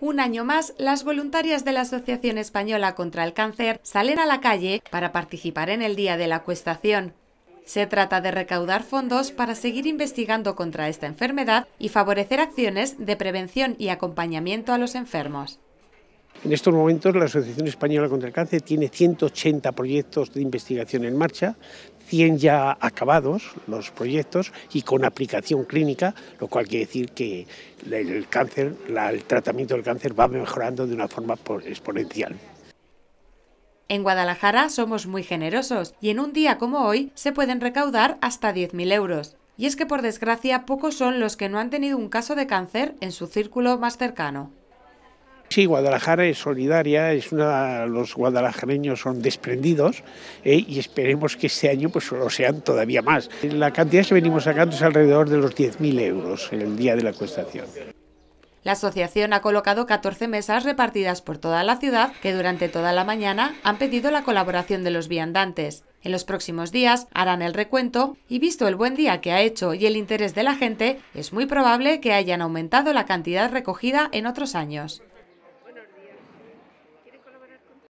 Un año más, las voluntarias de la Asociación Española contra el Cáncer salen a la calle para participar en el Día de la Acuestación. Se trata de recaudar fondos para seguir investigando contra esta enfermedad y favorecer acciones de prevención y acompañamiento a los enfermos. En estos momentos la Asociación Española contra el Cáncer tiene 180 proyectos de investigación en marcha, 100 ya acabados los proyectos y con aplicación clínica, lo cual quiere decir que el cáncer, el tratamiento del cáncer va mejorando de una forma exponencial. En Guadalajara somos muy generosos y en un día como hoy se pueden recaudar hasta 10.000 euros. Y es que por desgracia pocos son los que no han tenido un caso de cáncer en su círculo más cercano. Sí, Guadalajara es solidaria, los guadalajareños son desprendidos eh, y esperemos que este año pues, lo sean todavía más. La cantidad que venimos sacando es alrededor de los 10.000 euros en el día de la cuestación. La asociación ha colocado 14 mesas repartidas por toda la ciudad que durante toda la mañana han pedido la colaboración de los viandantes. En los próximos días harán el recuento y visto el buen día que ha hecho y el interés de la gente, es muy probable que hayan aumentado la cantidad recogida en otros años.